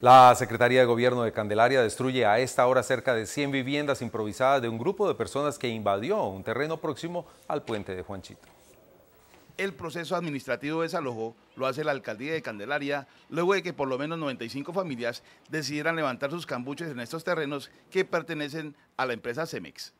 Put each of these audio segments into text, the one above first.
La Secretaría de Gobierno de Candelaria destruye a esta hora cerca de 100 viviendas improvisadas de un grupo de personas que invadió un terreno próximo al puente de Juanchito. El proceso administrativo de desalojo lo hace la alcaldía de Candelaria luego de que por lo menos 95 familias decidieran levantar sus cambuches en estos terrenos que pertenecen a la empresa Cemex.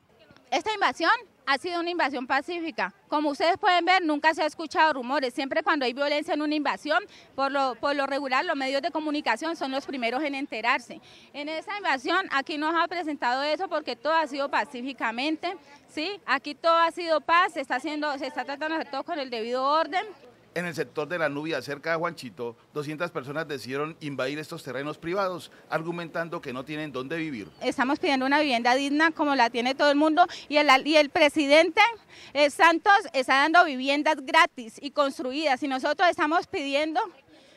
Esta invasión ha sido una invasión pacífica. Como ustedes pueden ver, nunca se ha escuchado rumores. Siempre cuando hay violencia en una invasión, por lo, por lo regular los medios de comunicación son los primeros en enterarse. En esta invasión aquí nos ha presentado eso porque todo ha sido pacíficamente, ¿sí? Aquí todo ha sido paz, se está, haciendo, se está tratando de todo con el debido orden. En el sector de la nubia, cerca de Juanchito, 200 personas decidieron invadir estos terrenos privados, argumentando que no tienen dónde vivir. Estamos pidiendo una vivienda digna como la tiene todo el mundo y el, presidente eh, Santos está dando viviendas gratis y construidas y nosotros estamos pidiendo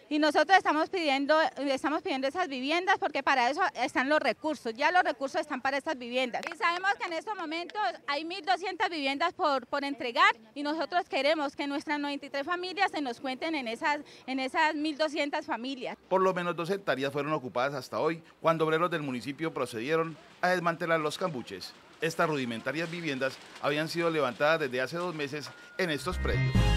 y nosotros estamos pidiendo, estamos pidiendo esas viviendas porque para eso están los recursos, ya los recursos están para estas viviendas. Y sabemos que en estos momentos hay 1.200 viviendas por, por entregar y nosotros queremos que nuestras 93 familias se nos cuenten en esas, en esas 1.200 familias. Por lo menos dos hectáreas fueron ocupadas hasta hoy, cuando obreros del municipio procedieron a desmantelar los cambuches. Estas rudimentarias viviendas habían sido levantadas desde hace dos meses en estos predios.